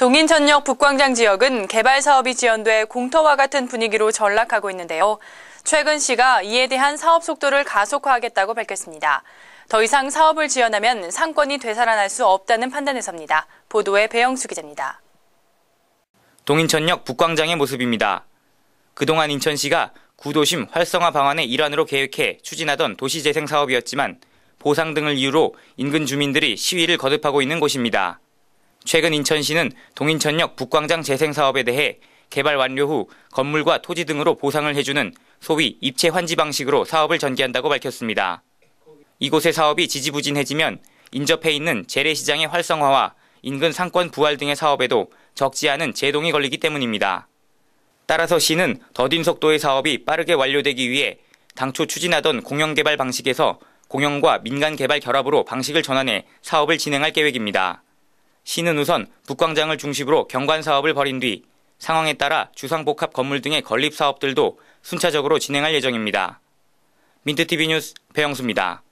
동인 천역 북광장 지역은 개발 사업이 지연돼 공터와 같은 분위기로 전락하고 있는데요. 최근 시가 이에 대한 사업 속도를 가속화하겠다고 밝혔습니다. 더 이상 사업을 지연하면 상권이 되살아날 수 없다는 판단에서입니다. 보도에 배영수 기자입니다. 동인천역 북광장의 모습입니다. 그동안 인천시가 구도심 활성화 방안의 일환으로 계획해 추진하던 도시재생 사업이었지만 보상 등을 이유로 인근 주민들이 시위를 거듭하고 있는 곳입니다. 최근 인천시는 동인천역 북광장 재생 사업에 대해 개발 완료 후 건물과 토지 등으로 보상을 해주는 소위 입체 환지 방식으로 사업을 전개한다고 밝혔습니다. 이곳의 사업이 지지부진해지면 인접해 있는 재래시장의 활성화와 인근 상권 부활 등의 사업에도 적지 않은 제동이 걸리기 때문입니다. 따라서 시는 더딘 속도의 사업이 빠르게 완료되기 위해 당초 추진하던 공영개발 방식에서 공영과 민간 개발 결합으로 방식을 전환해 사업을 진행할 계획입니다. 시는 우선 북광장을 중심으로 경관 사업을 벌인 뒤 상황에 따라 주상복합 건물 등의 건립 사업들도 순차적으로 진행할 예정입니다. 민트TV 뉴스 배영수입니다.